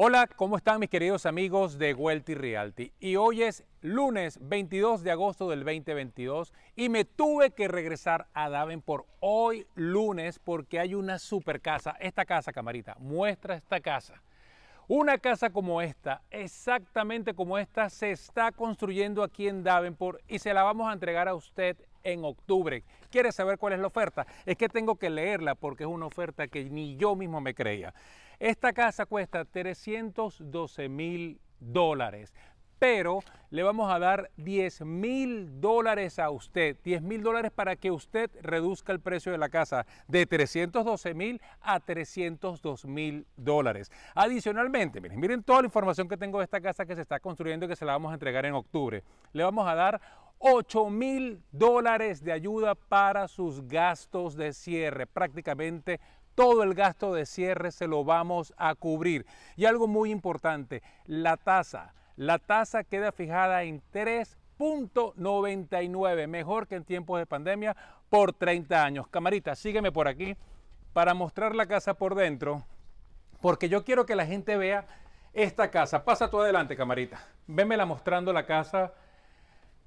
Hola, ¿cómo están mis queridos amigos de Wealthy Realty? Y hoy es lunes 22 de agosto del 2022 y me tuve que regresar a Davenport hoy lunes porque hay una super casa. Esta casa, camarita, muestra esta casa. Una casa como esta, exactamente como esta, se está construyendo aquí en Davenport y se la vamos a entregar a usted en octubre. ¿Quiere saber cuál es la oferta? Es que tengo que leerla porque es una oferta que ni yo mismo me creía. Esta casa cuesta 312 mil dólares, pero le vamos a dar 10 mil dólares a usted, 10 mil dólares para que usted reduzca el precio de la casa de 312 mil a 302 mil dólares. Adicionalmente, miren, miren toda la información que tengo de esta casa que se está construyendo y que se la vamos a entregar en octubre. Le vamos a dar 8 mil dólares de ayuda para sus gastos de cierre. Prácticamente todo el gasto de cierre se lo vamos a cubrir. Y algo muy importante, la tasa. La tasa queda fijada en 3.99, mejor que en tiempos de pandemia, por 30 años. Camarita, sígueme por aquí para mostrar la casa por dentro, porque yo quiero que la gente vea esta casa. Pasa tú adelante, camarita. Vémela mostrando la casa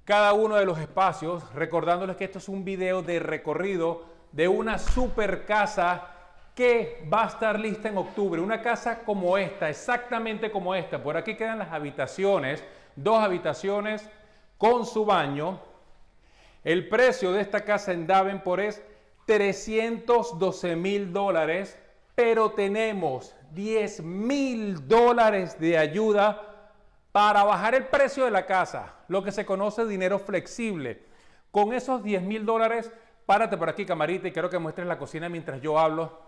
cada uno de los espacios, recordándoles que esto es un video de recorrido de una super casa que va a estar lista en octubre. Una casa como esta, exactamente como esta. Por aquí quedan las habitaciones, dos habitaciones con su baño. El precio de esta casa en Davenport es 312 mil dólares, pero tenemos 10 mil dólares de ayuda para bajar el precio de la casa, lo que se conoce dinero flexible. Con esos 10 mil dólares, párate por aquí camarita y quiero que muestres la cocina mientras yo hablo.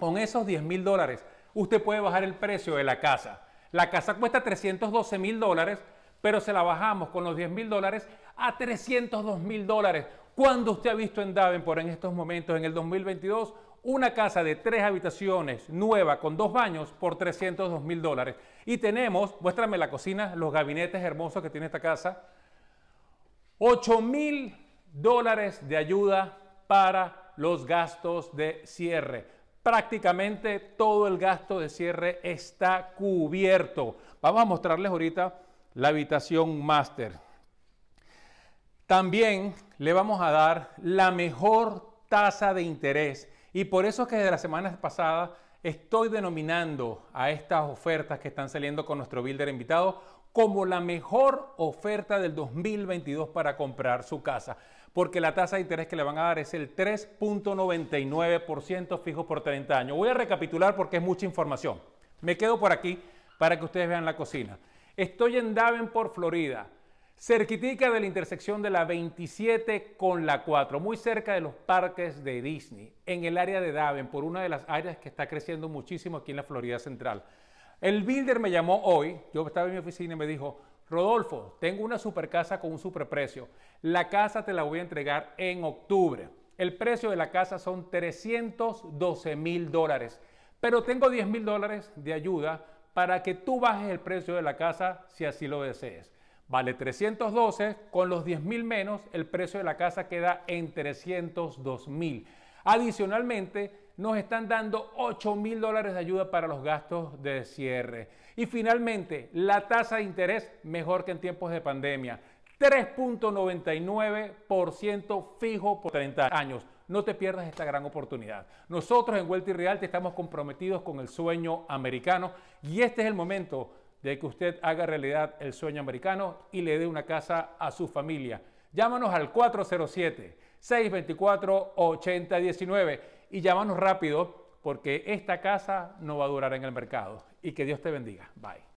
Con esos 10 mil dólares, usted puede bajar el precio de la casa. La casa cuesta 312 mil dólares, pero se la bajamos con los 10 mil dólares a 302 mil dólares. ¿Cuándo usted ha visto en Davenport en estos momentos, en el 2022, una casa de tres habitaciones, nueva, con dos baños, por 302 mil dólares. Y tenemos, muéstrame la cocina, los gabinetes hermosos que tiene esta casa, 8 mil dólares de ayuda para los gastos de cierre. Prácticamente todo el gasto de cierre está cubierto. Vamos a mostrarles ahorita la habitación máster. También le vamos a dar la mejor tasa de interés y por eso es que desde la semana pasada estoy denominando a estas ofertas que están saliendo con nuestro builder invitado como la mejor oferta del 2022 para comprar su casa, porque la tasa de interés que le van a dar es el 3.99% fijo por 30 años. Voy a recapitular porque es mucha información. Me quedo por aquí para que ustedes vean la cocina. Estoy en Davenport, Florida cerquitica de la intersección de la 27 con la 4, muy cerca de los parques de Disney, en el área de Por una de las áreas que está creciendo muchísimo aquí en la Florida Central. El builder me llamó hoy, yo estaba en mi oficina y me dijo, Rodolfo, tengo una super casa con un super precio. La casa te la voy a entregar en octubre. El precio de la casa son 312 mil dólares, pero tengo 10 mil dólares de ayuda para que tú bajes el precio de la casa si así lo desees vale 312, con los 10 mil menos el precio de la casa queda en 302 mil. Adicionalmente, nos están dando 8 mil dólares de ayuda para los gastos de cierre. Y finalmente, la tasa de interés mejor que en tiempos de pandemia. 3.99% fijo por 30 años. No te pierdas esta gran oportunidad. Nosotros en Vuelta y Real te estamos comprometidos con el sueño americano y este es el momento de que usted haga realidad el sueño americano y le dé una casa a su familia. Llámanos al 407-624-8019 y llámanos rápido porque esta casa no va a durar en el mercado. Y que Dios te bendiga. Bye.